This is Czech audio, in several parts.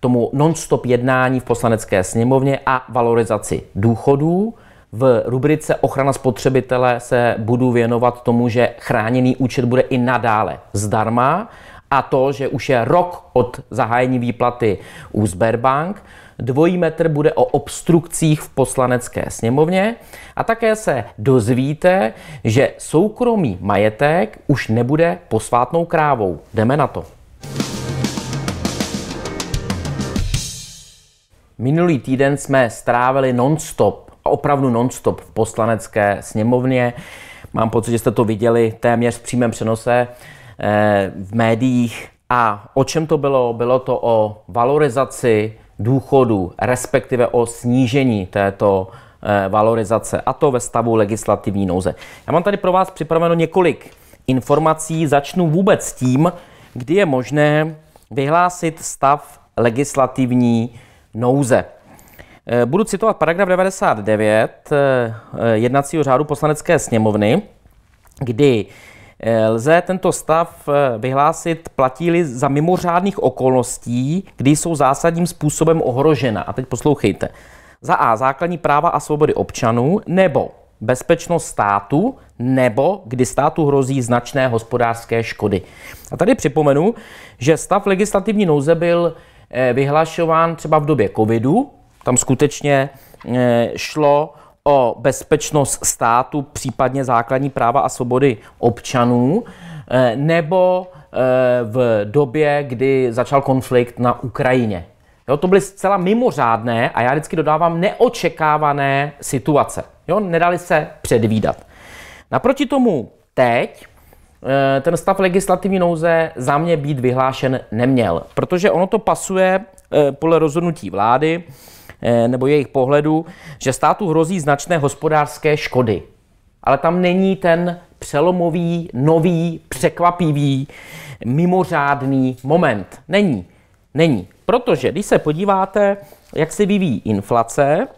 tomu non-stop jednání v poslanecké sněmovně a valorizaci důchodů. V rubrice Ochrana spotřebitele se budu věnovat tomu, že chráněný účet bude i nadále zdarma a to, že už je rok od zahájení výplaty u Sberbank. Dvojí metr bude o obstrukcích v poslanecké sněmovně a také se dozvíte, že soukromý majetek už nebude posvátnou krávou. Jdeme na to. Minulý týden jsme strávili non-stop, opravdu non-stop v poslanecké sněmovně. Mám pocit, že jste to viděli téměř v přímém přenose eh, v médiích. A o čem to bylo? Bylo to o valorizaci důchodu, respektive o snížení této eh, valorizace, a to ve stavu legislativní nouze. Já mám tady pro vás připraveno několik informací. Začnu vůbec tím, kdy je možné vyhlásit stav legislativní nouze. Eh, budu citovat paragraf 99 eh, jednacího řádu poslanecké sněmovny, kdy eh, lze tento stav vyhlásit platí za mimořádných okolností, kdy jsou zásadním způsobem ohrožena. A teď poslouchejte. Za A. Základní práva a svobody občanů nebo bezpečnost státu nebo kdy státu hrozí značné hospodářské škody. A tady připomenu, že stav legislativní nouze byl Eh, vyhlašován třeba v době covidu. Tam skutečně eh, šlo o bezpečnost státu, případně základní práva a svobody občanů, eh, nebo v době, kdy začal konflikt na Ukrajině. Jo, to byly zcela mimořádné a já vždycky dodávám neočekávané situace. Jo, nedali se předvídat. Naproti tomu teď Eh, ten stav legislativní nouze za mě být vyhlášen neměl, protože ono to pasuje eh, podle rozhodnutí vlády eh, nebo jejich pohledu, že státu hrozí značné hospodářské škody. Ale tam není ten přelomový, nový, překvapivý, mimořádný moment. Není. Není. Protože když se podíváte, jak se vyvíjí inflace,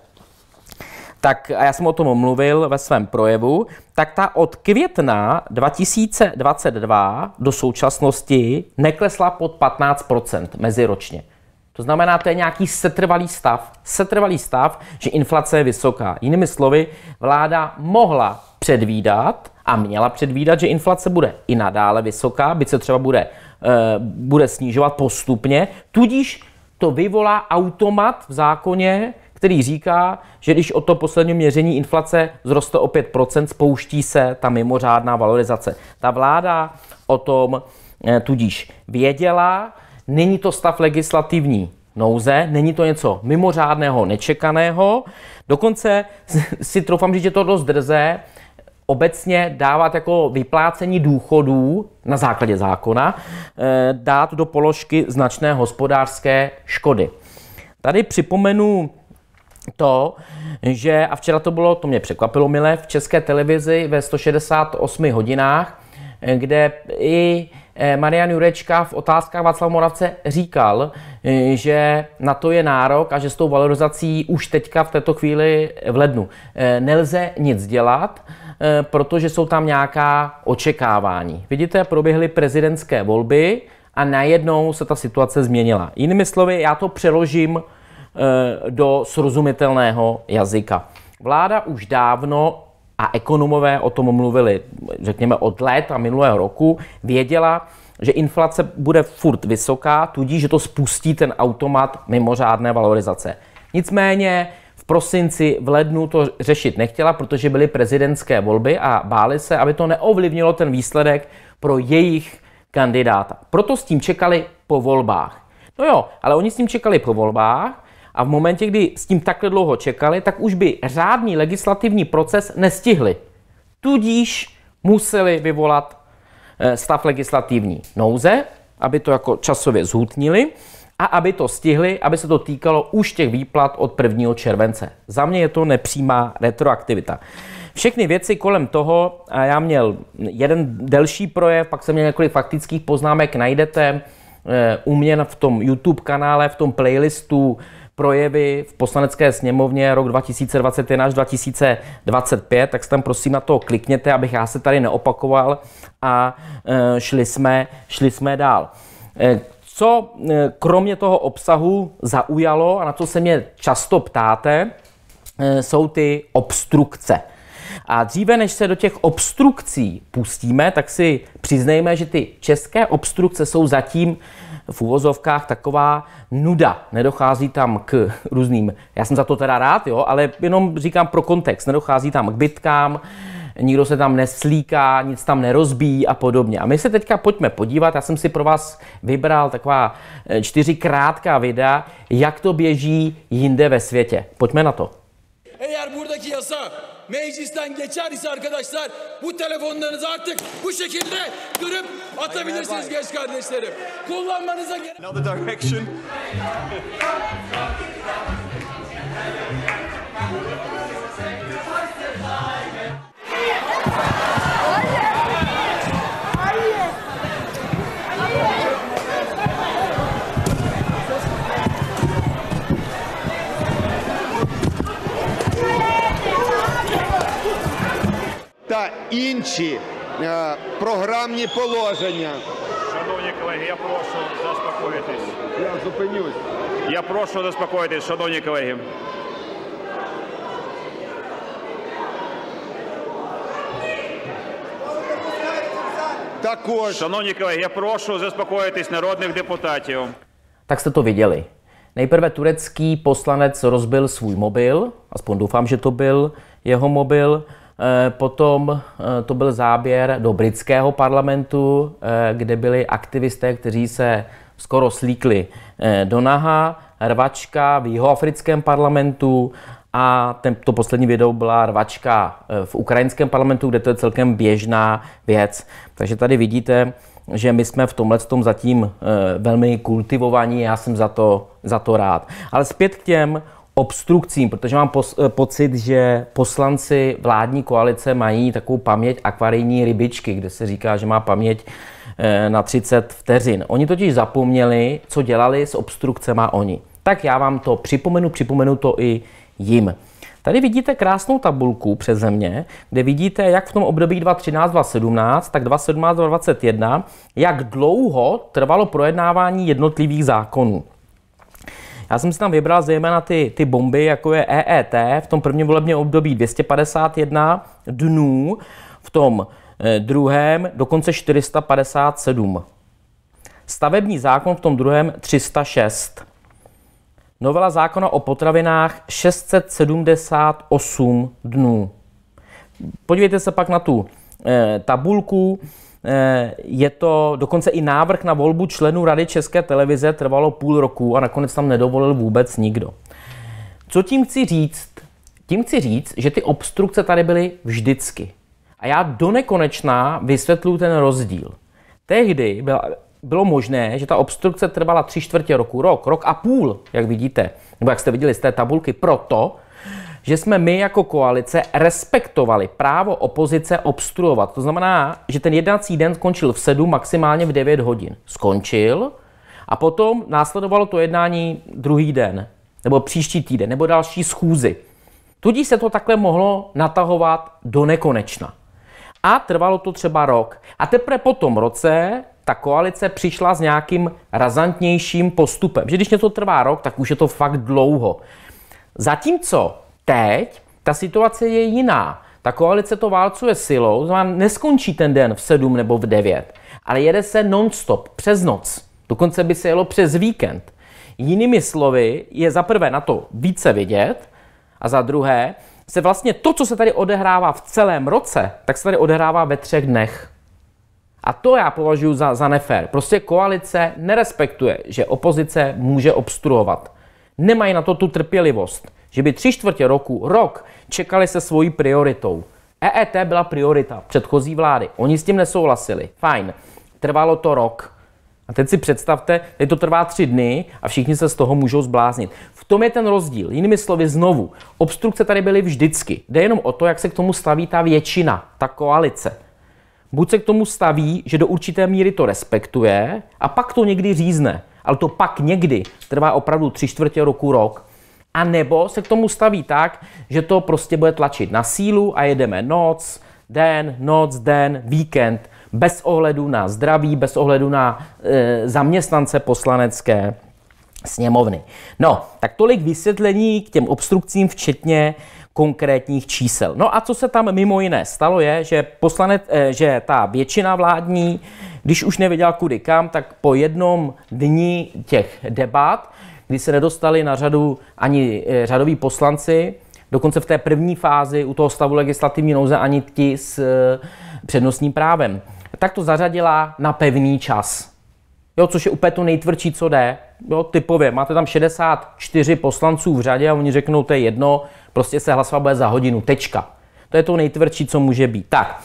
tak a já jsem o tom mluvil ve svém projevu, tak ta od května 2022 do současnosti neklesla pod 15% meziročně. To znamená, to je nějaký setrvalý stav. Setrvalý stav, že inflace je vysoká. Jinými slovy, vláda mohla předvídat a měla předvídat, že inflace bude i nadále vysoká, byť se třeba bude, eh, bude snižovat postupně, tudíž to vyvolá automat v zákoně, který říká, že když o to poslední měření inflace zroste o 5%, spouští se ta mimořádná valorizace. Ta vláda o tom eh, tudíž věděla, není to stav legislativní nouze, není to něco mimořádného, nečekaného. Dokonce si troufám říct, že to dost drze, obecně dávat jako vyplácení důchodů na základě zákona, eh, dát do položky značné hospodářské škody. Tady připomenu to, že, a včera to bylo, to mě překvapilo milé, v české televizi ve 168 hodinách, kde i eh, Marian Jurečka v otázkách Václav Moravce říkal, eh, že na to je nárok a že s tou valorizací už teďka v této chvíli v lednu eh, nelze nic dělat, protože jsou tam nějaká očekávání. Vidíte, proběhly prezidentské volby a najednou se ta situace změnila. Jinými slovy, já to přeložím Eh, do srozumitelného jazyka. Vláda už dávno, a ekonomové o tom mluvili, řekněme od let a minulého roku, věděla, že inflace bude furt vysoká, tudíž, že to spustí ten automat mimořádné valorizace. Nicméně v prosinci, v lednu to řešit nechtěla, protože byly prezidentské volby a báli se, aby to neovlivnilo ten výsledek pro jejich kandidáta. Proto s tím čekali po volbách. No jo, ale oni s tím čekali po volbách a v momentě, kdy s tím takhle dlouho čekali, tak už by řádný legislativní proces nestihli. Tudíž museli vyvolat eh, stav legislativní nouze, aby to jako časově zhutnili a aby to stihli, aby se to týkalo už těch výplat od 1. července. Za mě je to nepřímá retroaktivita. Všechny věci kolem toho, a já měl jeden delší projev, pak jsem měl několik faktických poznámek, najdete eh, u mě v tom YouTube kanále, v tom playlistu projevy v poslanecké sněmovně rok 2021 až 2025, tak se tam prosím na to klikněte, abych já se tady neopakoval a e, šli jsme, šli jsme dál. E, co e, kromě toho obsahu zaujalo a na co se mě často ptáte, jsou ty obstrukce. A dříve, než se do těch obstrukcí pustíme, tak si přiznejme, že ty české obstrukce jsou zatím v úvozovkách taková nuda. Nedochází tam k různým, já jsem za to teda rád, jo, ale jenom říkám pro kontext, nedochází tam k bitkám, nikdo se tam neslíká, nic tam nerozbíjí a podobně. A my se teďka pojďme podívat, já jsem si pro vás vybral taková eh, čtyři krátká videa, jak to běží jinde ve světě. Pojďme na to. meclisten geçer ise arkadaşlar bu telefonlarınızı artık bu şekilde durup atabilirsiniz genç kardeşlerim. Kullanmanıza gerek... інші е, програмні положення. Шановні колеги, я прошу заспокоїтись. Я зупинюсь. Я прошу заспокоїтись, шановні колеги. Також шановні колеги, я прошу zaspokojitись народних депутатів. Tak jste to viděli. Nejprve turecký poslanec rozbil svůj mobil, aspoň doufám, že to byl jeho mobil, Eh, potom eh, to byl záběr do britského parlamentu, eh, kde byli aktivisté, kteří se skoro slíkli do naha, rvačka v jihoafrickém parlamentu a ten, to poslední video byla rvačka v ukrajinském parlamentu, kde to je celkem běžná věc. Takže tady vidíte, že my jsme v tomhle tom zatím velmi kultivovaní, já jsem za to, za to rád. Ale zpět k těm obstrukcím, protože mám pos- eh, pocit, že poslanci vládní koalice mají takovou paměť akvarijní rybičky, kde se říká, že má paměť eh, na 30 vteřin. Oni totiž zapomněli, co dělali s obstrukcema oni. Tak já vám to připomenu, připomenu to i jim. Tady vidíte krásnou tabulku přes země, kde vidíte, jak v tom období 2013-2017, tak 2017-2021, jak dlouho trvalo projednávání jednotlivých zákonů. Já jsem si tam vybral zejména ty, ty bomby, jako je EET, v tom prvním volebním období 251 dnů, v tom eh, druhém dokonce 457. Stavební zákon v tom druhém 306. Novela zákona o potravinách 678 dnů. Podívejte se pak na tu eh, tabulku. Eh, je to dokonce i návrh na volbu členů Rady České televize trvalo půl roku a nakonec tam nedovolil vůbec nikdo. Co tím chci říct? Tím chci říct, že ty obstrukce tady byly vždycky. A já do nekonečná vysvětluji ten rozdíl. Tehdy byla, bylo možné, že ta obstrukce trvala tři čtvrtě roku, rok, rok a půl, jak vidíte, nebo jak jste viděli z té tabulky, proto, že jsme my jako koalice respektovali právo opozice obstruovat. To znamená, že ten jednací den skončil v 7, maximálně v 9 hodin. Skončil a potom následovalo to jednání druhý den, nebo příští týden, nebo další schůzi. Tudíž se to takhle mohlo natahovat do nekonečna. A trvalo to třeba rok. A teprve po tom roce ta koalice přišla s nějakým razantnějším postupem. Že když něco trvá rok, tak už je to fakt dlouho. Zatímco Teď ta situace je jiná. Ta koalice to válcuje silou, znamená neskončí ten den v 7 nebo v 9, ale jede se non-stop, přes noc. Dokonce by se jelo přes víkend. Jinými slovy, je za prvé na to více vidět a za druhé se vlastně to, co se tady odehrává v celém roce, tak se tady odehrává ve třech dnech. A to já považuji za, za nefér. Prostě koalice nerespektuje, že opozice může obstruovat. Nemají na to tu trpělivost že by tři čtvrtě roku, rok čekali se svojí prioritou. EET byla priorita předchozí vlády. Oni s tím nesouhlasili. Fajn. Trvalo to rok. A teď si představte, teď to trvá tři dny a všichni se z toho můžou zbláznit. V tom je ten rozdíl. Jinými slovy, znovu, obstrukce tady byly vždycky. Jde jenom o to, jak se k tomu staví ta většina, ta koalice. Buď se k tomu staví, že do určité míry to respektuje a pak to někdy řízne. Ale to pak někdy trvá opravdu tři čtvrtě roku, rok. A nebo se k tomu staví tak, že to prostě bude tlačit na sílu a jedeme noc, den, noc, den, víkend, bez ohledu na zdraví, bez ohledu na e, zaměstnance poslanecké sněmovny. No, tak tolik vysvětlení k těm obstrukcím, včetně konkrétních čísel. No a co se tam mimo jiné stalo je, že, poslanec, e, že ta většina vládní, když už nevěděla kudy kam, tak po jednom dni těch debat kdy se nedostali na řadu ani eh, řadoví poslanci, dokonce v té první fázi u toho stavu legislativní nouze ani ti s eh, přednostním právem. Tak to zařadila na pevný čas. Jo, což je úplně to nejtvrdší, co jde. Jo, typově, máte tam 64 poslanců v řadě a oni řeknou, to je jedno, prostě se hlasovat bude za hodinu, tečka. To je to nejtvrdší, co může být. Tak,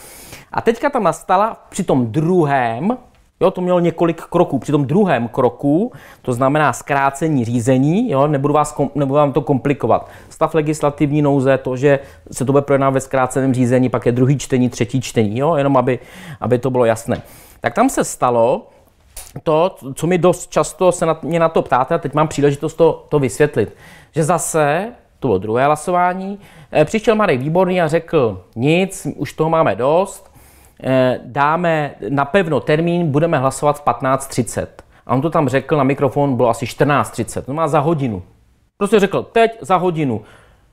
a teďka tam nastala při tom druhém Jo, to mělo několik kroků. Při tom druhém kroku, to znamená zkrácení řízení, jo, nebudu, vás, nebudu vám to komplikovat. Stav legislativní nouze, to, že se to bude projednávat ve zkráceném řízení, pak je druhý čtení, třetí čtení, jo, jenom aby, aby to bylo jasné. Tak tam se stalo, to, co mi dost často se na, mě na to ptáte, a teď mám příležitost to, to vysvětlit, že zase, to bylo druhé hlasování, eh, přišel Marek Výborný a řekl, nic, už toho máme dost, Eh, dáme napevno termín, budeme hlasovat v 15.30. A on to tam řekl na mikrofon, bylo asi 14.30, no má za hodinu. Prostě řekl, teď za hodinu.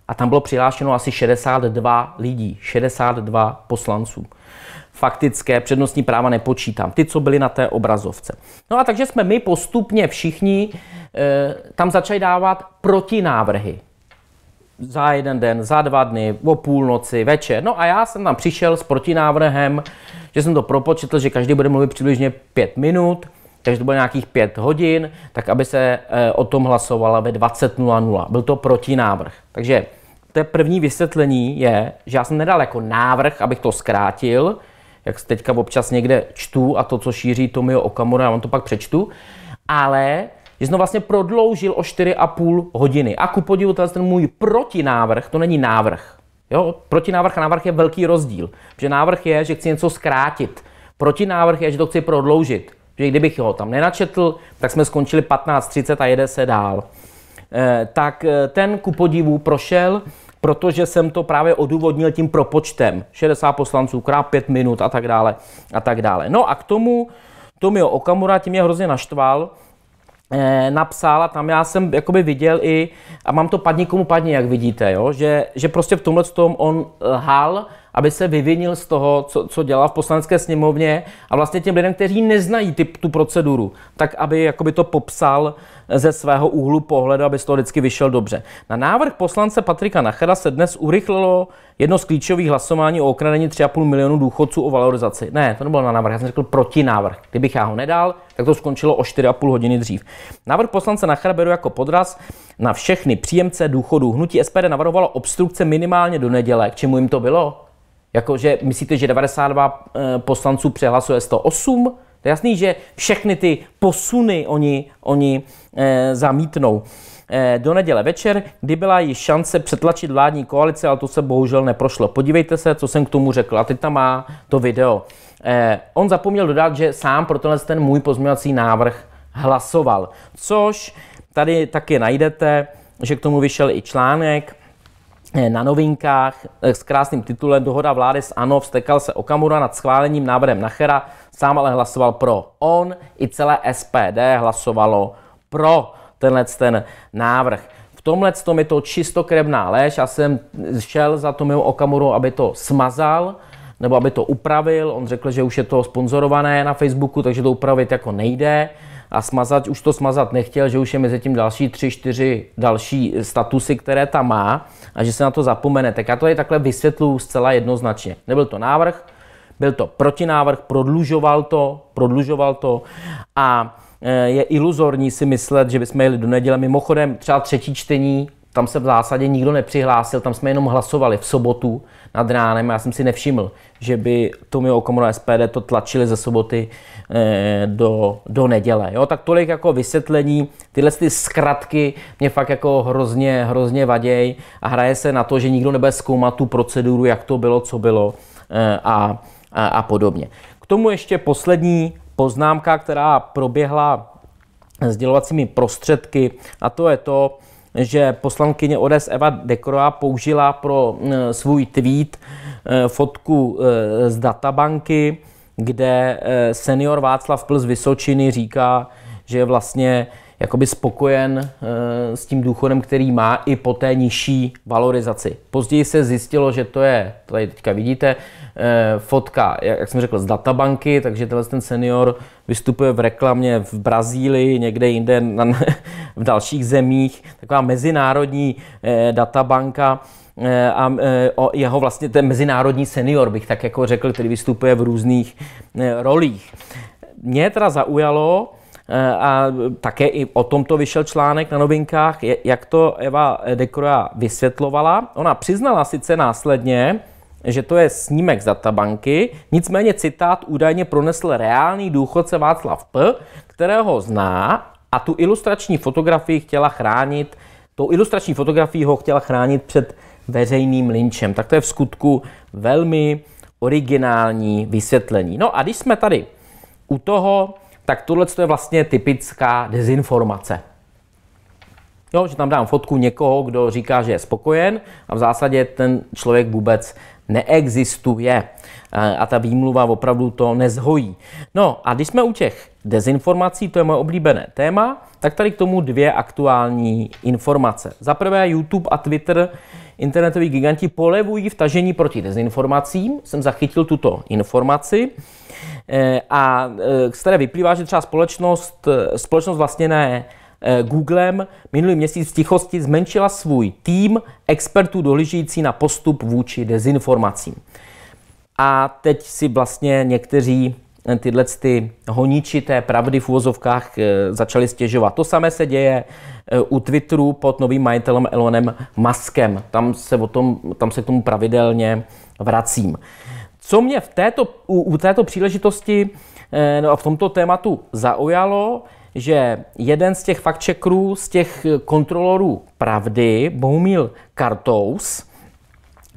A tam bylo přihlášeno asi 62 lidí, 62 poslanců. Faktické přednostní práva nepočítám, ty, co byli na té obrazovce. No a takže jsme my postupně všichni e, tam začali dávat protinávrhy za jeden den, za dva dny, o půlnoci, večer. No a já jsem tam přišel s protinávrhem, že jsem to propočetl, že každý bude mluvit přibližně pět minut, takže to bylo nějakých pět hodin, tak aby se eh, o tom hlasovala ve 20.00. Byl to protinávrh. Takže to první vysvětlení je, že já jsem nedal jako návrh, abych to zkrátil, jak teďka občas někde čtu a to, co šíří Tomio Okamura, já vám to pak přečtu, ale že jsem vlastně prodloužil o 4,5 hodiny. A ku podivu ten můj protinávrh, to není návrh, jo, protinávrh a návrh je velký rozdíl, protože návrh je, že chci něco zkrátit, protinávrh je, že to chci prodloužit, že kdybych ho tam nenačetl, tak jsme skončili 15.30 a jede se dál. E, tak eh, ten ku podivu prošel, protože jsem to právě odůvodnil tím propočtem. 60 poslanců krát 5 minut a tak dále a tak dále. No a k tomu Tomio Okamura tím mě hrozně naštval, Eh, napsal a tam já jsem jakoby viděl i, a mám to padni komu padni, jak vidíte, jo? Že, že prostě v tomhle tom on lhal, eh, aby se vyvinil z toho, co, co dělá v poslanecké sněmovně a vlastně těm lidem, kteří neznají ty, tu proceduru, tak aby jakoby to popsal ze svého úhlu pohledu, aby z toho vždycky vyšel dobře. Na návrh poslance Patrika Nachera se dnes urychlilo jedno z klíčových hlasování o okradení 3,5 milionu důchodců o valorizaci. Ne, to nebylo na návrh, já jsem řekl protinávrh. Kdybych já ho nedal, tak to skončilo o 4,5 hodiny dřív. Návrh poslance Nachera beru jako podraz na všechny příjemce důchodů. Hnutí SPD navrhovalo obstrukce minimálně do neděle. K čemu jim to bylo? Jakože myslíte, že 92 eh, poslanců přehlasuje 108? To je jasný, že všechny ty posuny oni, oni eh, zamítnou. Eh, do neděle večer, kdy byla již šance přetlačit vládní koalici, ale to se bohužel neprošlo. Podívejte se, co jsem k tomu řekl. A teď tam má to video. Eh, on zapomněl dodat, že sám pro tenhle ten můj pozměňovací návrh hlasoval. Což tady taky najdete, že k tomu vyšel i článek Eh, na novinkách eh, s krásným titulem Dohoda vlády s ANO vstekal se Okamura nad schválením návrhem Nachera, sám ale hlasoval pro. On i celé SPD hlasovalo pro tenhle ten návrh. V tomhle tom je to čistokrevná lež. Já jsem šel za Tomiu Okamuru, aby to smazal, nebo aby to upravil. On řekl, že už je to sponzorované na Facebooku, takže to upravit jako nejde a smazat už to smazat nechtěl, že už je mezi tím další tři, čtyři další statusy, které tam má a že se na to zapomene. Tak já to je takhle vysvětluji zcela jednoznačně. Nebyl to návrh, byl to protinávrh, prodlužoval to, prodlužoval to a e, je iluzorní si myslet, že bychom jeli do neděle. Mimochodem, třeba třetí čtení, tam se v zásadě nikdo nepřihlásil, tam jsme jenom hlasovali v sobotu, nad ránem. Já jsem si nevšiml, že by Tomio Okamura SPD to tlačili ze soboty eh, do, do neděle. Jo, tak tolik jako vysvětlení, tyhle ty zkratky mě fakt jako hrozně, hrozně vaděj a hraje se na to, že nikdo nebude zkoumat tu proceduru, jak to bylo, co bylo eh, a, a, a podobně. K tomu ještě poslední poznámka, která proběhla sdělovacími prostředky a to je to, že poslankyně ODS Eva Dekroa použila pro eh, svůj tweet eh, fotku eh, z databanky, kde senior Václav Plz Vysočiny říká, že vlastně jakoby spokojen eh, s tím důchodem, který má i po té nižší valorizaci. Později se zjistilo, že to je, tady teďka vidíte, eh, fotka, jak jsem řekl, z databanky, takže tenhle ten senior vystupuje v reklamě v Brazílii, někde jinde na, v dalších zemích, taková mezinárodní eh, databanka a o jeho vlastně ten mezinárodní senior, bych tak jako řekl, který vystupuje v různých rolích. Mě teda zaujalo, Eh, a také i o tomto vyšel článek na novinkách, jak to Eva Dekroja vysvětlovala. Ona přiznala sice následně, že to je snímek z databanky, nicméně citát údajně pronesl reálný důchodce Václav P., kterého zná a tu ilustrační fotografii chtěla chránit, tou ilustrační fotografii ho chtěla chránit před veřejným linčem. Tak to je v skutku velmi originální vysvětlení. No a když jsme tady u toho, tak tohle je vlastně typická dezinformace. Jo, že tam dám fotku někoho, kdo říká, že je spokojen a v zásadě ten člověk vůbec neexistuje. A ta výmluva opravdu to nezhojí. No a když jsme u těch dezinformací, to je moje oblíbené téma, tak tady k tomu dvě aktuální informace. Za prvé YouTube a Twitter, internetoví giganti, polevují v tažení proti dezinformacím. Jsem zachytil tuto informaci. Eh, a eh, z které vyplývá, že třeba společnost, eh, společnost vlastněné Googlem minulý měsíc v tichosti zmenšila svůj tým expertů dohlížící na postup vůči dezinformacím. A teď si vlastně někteří tyhle ty honiči té pravdy v úvozovkách začali stěžovat. To samé se děje u Twitteru pod novým majitelem Elonem Maskem. Tam se, o tom, tam se k tomu pravidelně vracím. Co mě v této, u, u této příležitosti eh, no a v tomto tématu zaujalo, že jeden z těch fact z těch kontrolorů pravdy, Bohumil Kartous,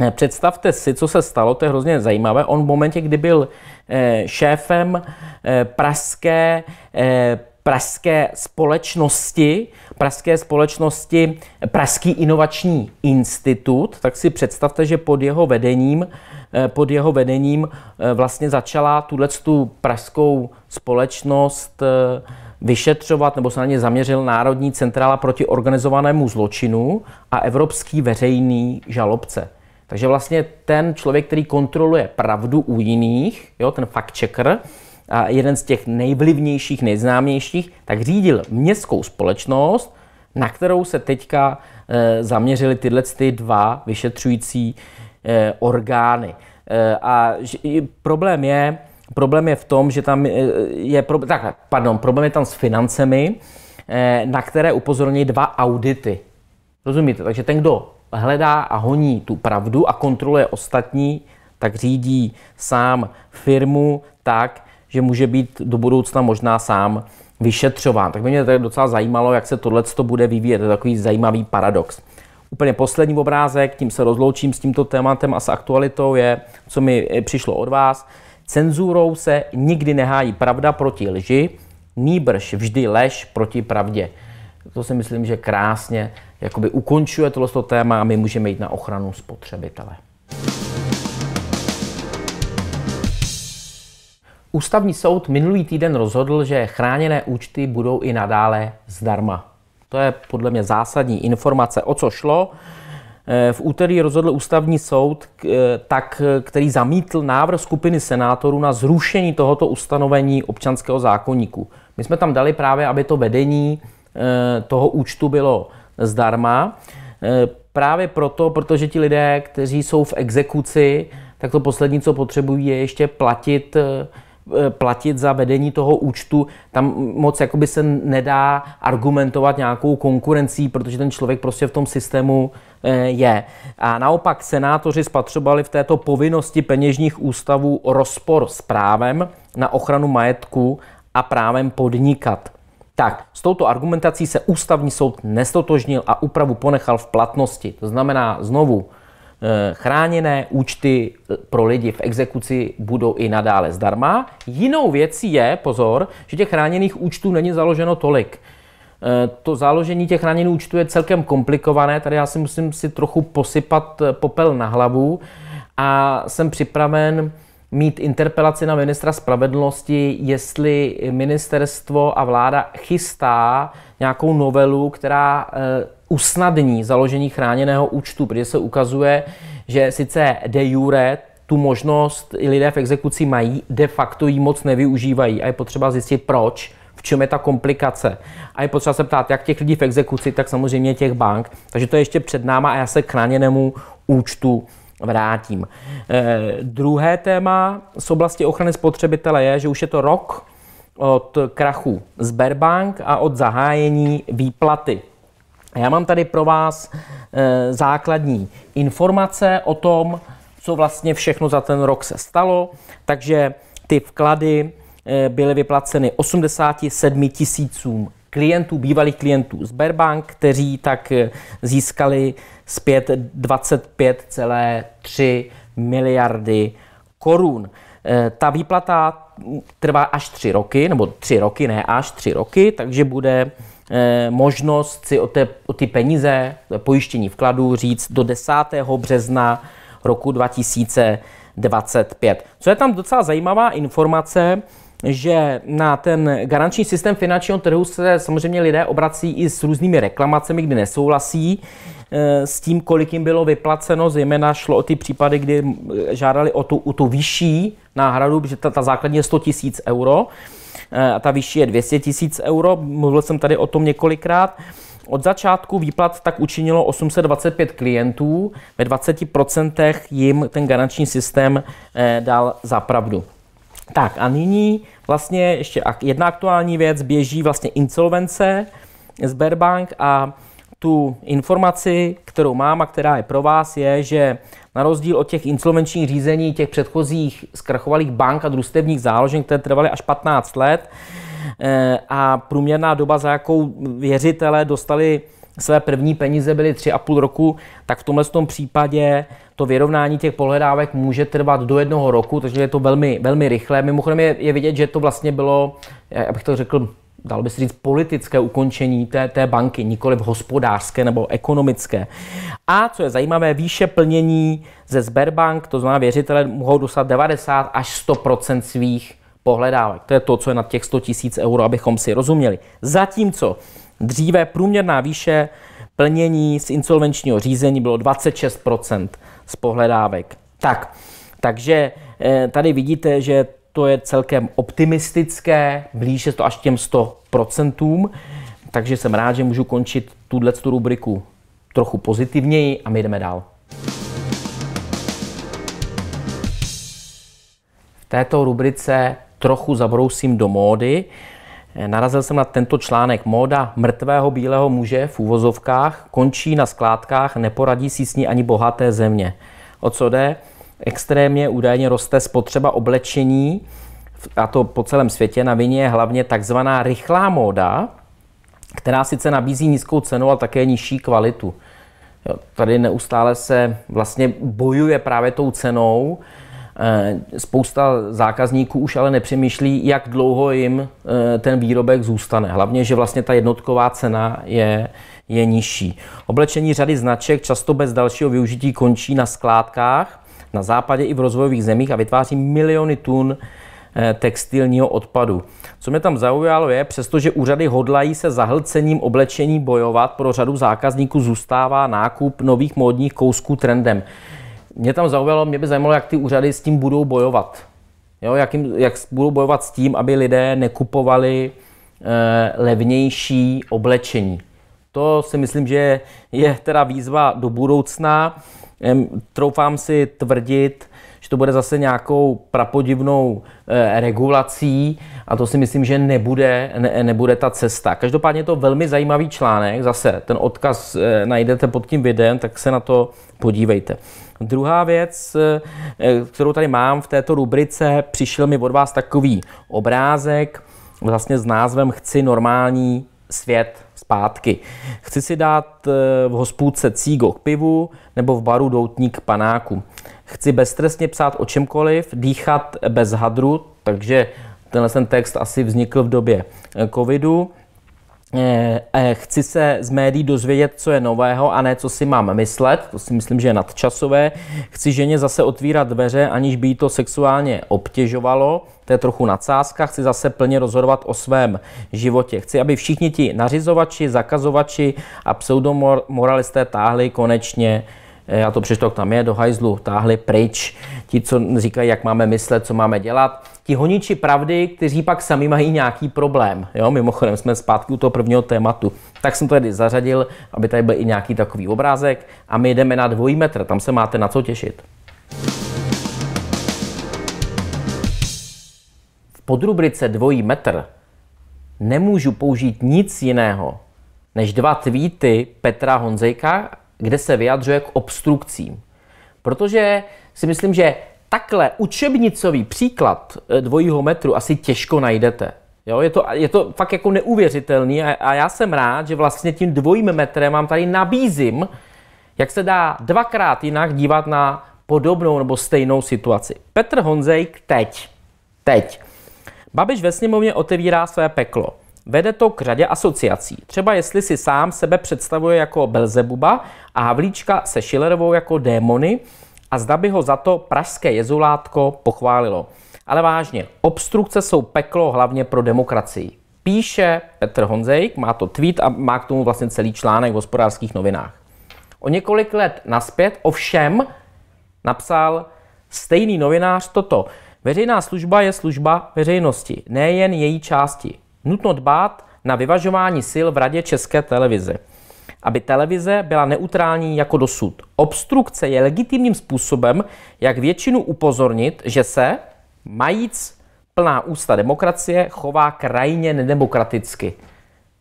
eh, Představte si, co se stalo, to je hrozně zajímavé. On v momentě, kdy byl eh, šéfem pražské pražské společnosti, pražské společnosti eh, Pražský inovační institut, tak si představte, že pod jeho vedením, eh, pod jeho vedením eh, vlastně začala tuhle tu pražskou společnost vyšetřovat, nebo se na ně zaměřil Národní centrála proti organizovanému zločinu a Evropský veřejný žalobce. Takže vlastně ten člověk, který kontroluje pravdu u jiných, jo, ten fact checker, jeden z těch nejvlivnějších, nejznámějších, tak řídil městskou společnost, na kterou se teďka eh, zaměřili tyhle ty dva vyšetřující eh, orgány. Eh, a problém je, problém je v tom, že tam je, tak, pardon, problém je tam s financemi, na které upozorní dva audity. Rozumíte? Takže ten, kdo hledá a honí tu pravdu a kontroluje ostatní, tak řídí sám firmu tak, že může být do budoucna možná sám vyšetřován. Tak by mě tady docela zajímalo, jak se tohle bude vyvíjet. To je takový zajímavý paradox. Úplně poslední obrázek, tím se rozloučím s tímto tématem a s aktualitou je, co mi eh, přišlo od vás. Cenzurou se nikdy nehájí pravda proti lži, nýbrž vždy lež proti pravdě. To si myslím, že krásně jakoby ukončuje tohle téma a my můžeme jít na ochranu spotřebitele. Ústavní soud minulý týden rozhodl, že chráněné účty budou i nadále zdarma. To je podle mě zásadní informace, o co šlo. Eh, v úterý rozhodl ústavní soud, eh, tak, který zamítl návrh skupiny senátorů na zrušení tohoto ustanovení občanského zákonníku. My jsme tam dali právě, aby to vedení eh, toho účtu bylo zdarma. Právě proto, protože ti lidé, kteří jsou v exekuci, tak to poslední, co potřebují, je ještě platit Eh, platit za vedení toho účtu, tam moc jakoby se nedá argumentovat nějakou konkurencí, protože ten člověk prostě v tom systému eh, je. A naopak senátoři spatřovali v této povinnosti peněžních ústavů rozpor s právem na ochranu majetku a právem podnikat. Tak, s touto argumentací se ústavní soud nestotožnil a úpravu ponechal v platnosti. To znamená, znovu, Eh, chráněné účty eh, pro lidi v exekuci budou i nadále zdarma. Jinou věcí je, pozor, že těch chráněných účtů není založeno tolik. Eh, to založení těch chráněných účtů je celkem komplikované, tady já si musím si trochu posypat popel na hlavu a jsem připraven mít interpelaci na ministra spravedlnosti, jestli ministerstvo a vláda chystá nějakou novelu, která eh, usnadní založení chráněného účtu, protože se ukazuje, že sice de jure tu možnost i lidé v exekuci mají, de facto ji moc nevyužívají a je potřeba zjistit proč, v čem je ta komplikace. A je potřeba se ptát jak těch lidí v exekuci, tak samozřejmě těch bank. Takže to je ještě před náma a já se k chráněnému účtu vrátím. Eh, druhé téma z oblasti ochrany spotřebitele je, že už je to rok od krachu Sberbank a od zahájení výplaty. Já mám tady pro vás eh, základní informace o tom, co vlastně všechno za ten rok se stalo. Takže ty vklady eh, byly vyplaceny 87 tisícům klientů, bývalých klientů z Berbank, kteří tak eh, získali zpět 25,3 miliardy korun. Eh, ta výplata trvá až tři roky, nebo tři roky, ne až tři roky, takže bude eh, možnost si o, té, o ty peníze, pojištění vkladů říct do 10. března roku 2025. Co je tam docela zajímavá informace, že na ten garanční systém finančního trhu se samozřejmě lidé obrací i s různými reklamacemi, kdy nesouhlasí e, s tím, kolik jim bylo vyplaceno, zejména šlo o ty případy, kdy žádali o tu, o tu vyšší náhradu, protože ta, ta základní je 100 tisíc euro e, a ta vyšší je 200 tisíc euro. Mluvil jsem tady o tom několikrát. Od začátku výplat tak učinilo 825 klientů, ve 20% jim ten garanční systém e, dal za pravdu. Tak a nyní vlastně ještě jedna aktuální věc, běží vlastně insolvence Sberbank a tu informaci, kterou mám a která je pro vás, je, že na rozdíl od těch insolvenčních řízení těch předchozích zkrachovalých bank a družstevních záložen, které trvaly až 15 let, eh, a průměrná doba, za jakou věřitele dostali své první peníze byly 3,5 roku, tak v tomhle tom případě to vyrovnání těch pohledávek může trvat do jednoho roku, takže je to velmi, velmi rychlé. Mimochodem je, je vidět, že to vlastně bylo, já bych to řekl, dal by se říct, politické ukončení té, té banky, nikoli v hospodářské nebo ekonomické. A co je zajímavé, výše plnění ze Sberbank, to znamená věřitele mohou dostat 90 až 100 svých pohledávek. To je to, co je na těch 100 tisíc euro, abychom si rozuměli. Zatímco Dříve průměrná výše plnění z insolvenčního řízení bylo 26 z pohledávek. Tak, takže eh, tady vidíte, že to je celkem optimistické, blíže to až těm 100 takže jsem rád, že můžu končit tuhle rubriku trochu pozitivněji a my jdeme dál. V této rubrice trochu zabrousím do módy. Eh, narazil jsem na tento článek. Móda mrtvého bílého muže v úvozovkách končí na skládkách, neporadí si s ní ani bohaté země. O co jde? Extrémně údajně roste spotřeba oblečení, a to po celém světě. Na vině je hlavně takzvaná rychlá móda, která sice nabízí nízkou cenu, ale také nižší kvalitu. Jo, tady neustále se vlastně bojuje právě tou cenou, Eh, spousta zákazníků už ale nepřemýšlí, jak dlouho jim eh, ten výrobek zůstane. Hlavně, že vlastně ta jednotková cena je, je nižší. Oblečení řady značek často bez dalšího využití končí na skládkách na západě i v rozvojových zemích a vytváří miliony tun eh, textilního odpadu. Co mě tam zaujalo je, přestože úřady hodlají se zahlcením oblečení bojovat, pro řadu zákazníků zůstává nákup nových módních kousků trendem. Mě tam zaujalo, mě by zajímalo, jak ty úřady s tím budou bojovat. Jo, jak, jim, jak budou bojovat s tím, aby lidé nekupovali eh, levnější oblečení. To si myslím, že je teda výzva do budoucna. troufám si tvrdit, že to bude zase nějakou prapodivnou eh, regulací a to si myslím, že nebude, ne, nebude ta cesta. Každopádně je to velmi zajímavý článek, zase ten odkaz eh, najdete pod tím videem, tak se na to podívejte. Druhá věc, eh, eh, kterou tady mám v této rubrice, přišel mi od vás takový obrázek vlastně s názvem Chci normální svět zpátky. Chci si dát eh, v hospůdce cígo k pivu nebo v baru doutník panáku. Chci beztrestně psát o čemkoliv, dýchat bez hadru, takže tenhle ten text asi vznikl v době covidu. Eh, eh, chci se z médií dozvědět, co je nového a ne, co si mám myslet, to si myslím, že je nadčasové. Chci ženě zase otvírat dveře, aniž by jí to sexuálně obtěžovalo, to je trochu nadsázka, chci zase plně rozhodovat o svém životě. Chci, aby všichni ti nařizovači, zakazovači a pseudomoralisté táhli konečně eh, já to přečtu, tam je, do hajzlu, táhli pryč. Ti, co říkají, jak máme myslet, co máme dělat, ti honiči pravdy, kteří pak sami mají nějaký problém. Jo, mimochodem jsme zpátky u toho prvního tématu. Tak jsem to tady zařadil, aby tady byl i nějaký takový obrázek a my jdeme na dvojí metr, tam se máte na co těšit. V podrubrice dvojí metr nemůžu použít nic jiného než dva tweety Petra Honzejka, kde se vyjadřuje k obstrukcím. Protože si myslím, že takhle učebnicový příklad eh, dvojího metru asi těžko najdete. Jo, je, to, je to fakt jako neuvěřitelný a, a já jsem rád, že vlastně tím dvojím metrem vám tady nabízím, jak se dá dvakrát jinak dívat na podobnou nebo stejnou situaci. Petr Honzejk teď, teď. Babiš ve sněmovně otevírá své peklo. Vede to k řadě asociací. Třeba jestli si sám sebe představuje jako Belzebuba a Havlíčka se Schillerovou jako démony, a zda by ho za to pražské jezulátko pochválilo. Ale vážně, obstrukce jsou peklo hlavně pro demokracii. Píše Petr Honzejk, má to tweet a má k tomu vlastně celý článek v hospodářských novinách. O několik let naspět ovšem napsal stejný novinář toto. Veřejná služba je služba veřejnosti, nejen její části. Nutno dbát na vyvažování sil v Radě České televize aby televize byla neutrální jako dosud. Obstrukce je legitimním způsobem, jak většinu upozornit, že se, majíc plná ústa demokracie, chová krajně nedemokraticky.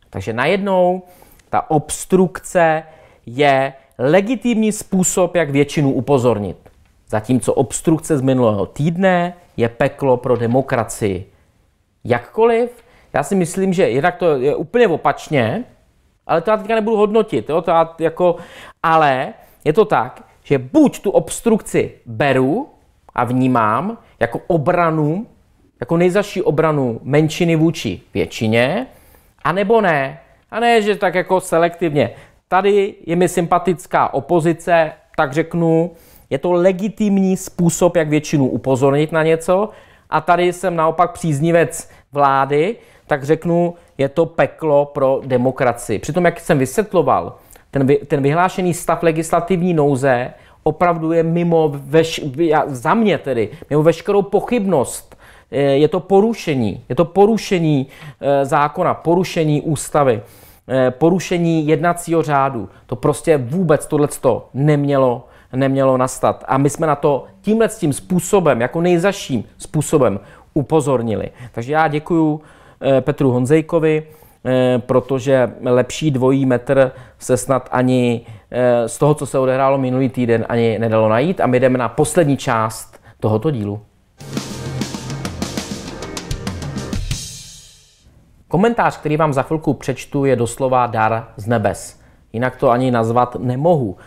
Takže najednou ta obstrukce je legitimní způsob, jak většinu upozornit. Zatímco obstrukce z minulého týdne je peklo pro demokracii. Jakkoliv, já si myslím, že jednak to je úplně opačně, ale to já teďka nebudu hodnotit, jo? To já jako, ale je to tak, že buď tu obstrukci beru a vnímám jako obranu, jako nejzaší obranu menšiny vůči většině, anebo ne. A ne, že tak jako selektivně. Tady je mi sympatická opozice, tak řeknu, je to legitimní způsob, jak většinu upozornit na něco. A tady jsem naopak příznivec vlády, tak řeknu, je to peklo pro demokracii. Přitom, jak jsem vysvětloval, ten, vy, ten vyhlášený stav legislativní nouze opravdu je mimo, veš, já, za mě tedy, mimo veškerou pochybnost. Je to porušení, je to porušení eh, zákona, porušení ústavy, eh, porušení jednacího řádu. To prostě vůbec tohleto nemělo nemělo nastat. A my jsme na to tímhle tím způsobem, jako nejzaším způsobem upozornili. Takže já děkuju Eh, Petru Honzejkovi, eh, protože lepší dvojí metr se snad ani eh, z toho, co se odehrálo minulý týden, ani nedalo najít. A my jdeme na poslední část tohoto dílu. Komentář, který vám za chvilku přečtu, je doslova dar z nebes. Jinak to ani nazvat nemohu,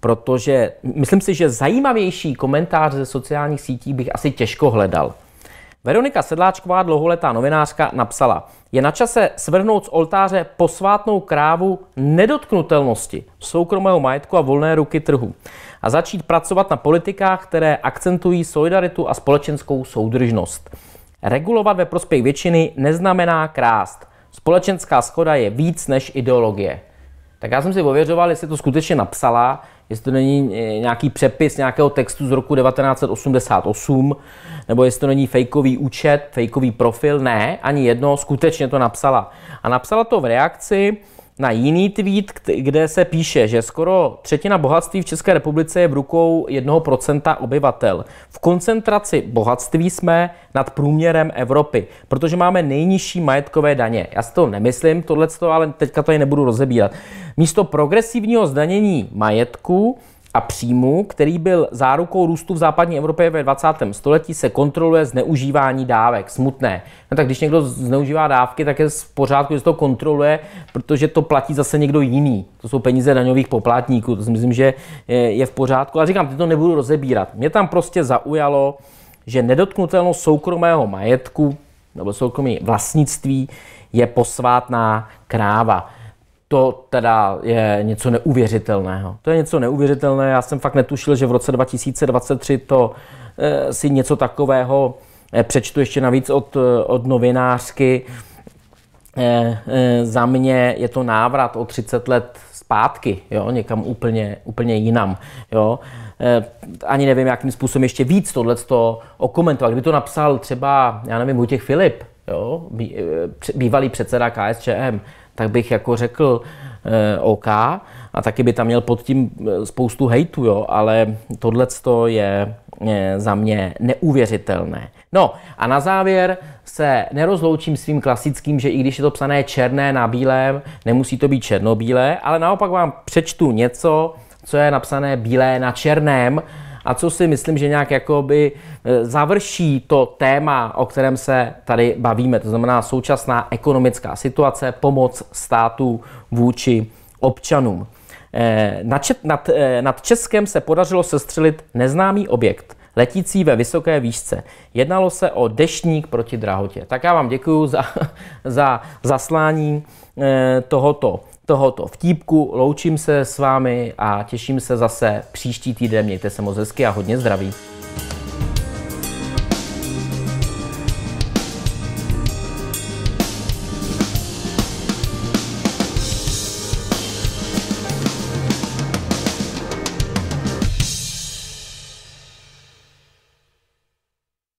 protože myslím si, že zajímavější komentář ze sociálních sítí bych asi těžko hledal. Veronika Sedláčková, dlouholetá novinářka, napsala, je na čase svrhnout z oltáře posvátnou krávu nedotknutelnosti soukromého majetku a volné ruky trhu a začít pracovat na politikách, které akcentují solidaritu a společenskou soudržnost. Regulovat ve prospěch většiny neznamená krást. Společenská schoda je víc než ideologie. Tak já jsem si ověřoval, jestli to skutečně napsala jestli to není eh, nějaký přepis nějakého textu z roku 1988, nebo jestli to není fejkový účet, fejkový profil, ne, ani jedno, skutečně to napsala. A napsala to v reakci na jiný tweet, kde se píše, že skoro třetina bohatství v České republice je v rukou 1% obyvatel. V koncentraci bohatství jsme nad průměrem Evropy, protože máme nejnižší majetkové daně. Já si to nemyslím, tohleto, ale teďka to tady nebudu rozebírat. Místo progresivního zdanění majetku a příjmu, který byl zárukou růstu v západní Evropě ve 20. století, se kontroluje zneužívání dávek. Smutné. No tak když někdo zneužívá dávky, tak je v pořádku, že se to kontroluje, protože to platí zase někdo jiný. To jsou peníze daňových poplatníků, to si myslím, že eh, je v pořádku. Ale říkám, ty to nebudu rozebírat. Mě tam prostě zaujalo, že nedotknutelnost soukromého majetku nebo soukromí vlastnictví je posvátná kráva to teda je něco neuvěřitelného. To je něco neuvěřitelné. Já jsem fakt netušil, že v roce 2023 to e, si něco takového e, přečtu ještě navíc od, eh, od novinářky. E, e, za mě je to návrat o 30 let zpátky, jo, někam úplně, úplně jinam, jo. E, ani nevím, jakým způsobem ještě víc to okomentovat. Kdyby to napsal třeba, já nevím, těch Filip, jo, bývalý předseda KSČM, tak bych jako řekl eh, OK a taky by tam měl pod tím eh, spoustu hejtu, jo, ale tohle je je za mě neuvěřitelné. No a na závěr se nerozloučím svým klasickým, že i když je to psané černé na bílém, nemusí to být černobílé, ale naopak vám přečtu něco, co je napsané bílé na černém, a co si myslím, že nějak jakoby eh, završí to téma, o kterém se tady bavíme, to znamená současná ekonomická situace, pomoc států vůči občanům. Eh, nad, nad, eh, nad Českem se podařilo sestřelit neznámý objekt, letící ve vysoké výšce. Jednalo se o deštník proti drahotě. Tak já vám děkuji za, za zaslání tohoto tohoto vtípku. Loučím se s vámi a těším se zase příští týden. Mějte se moc hezky a hodně zdraví.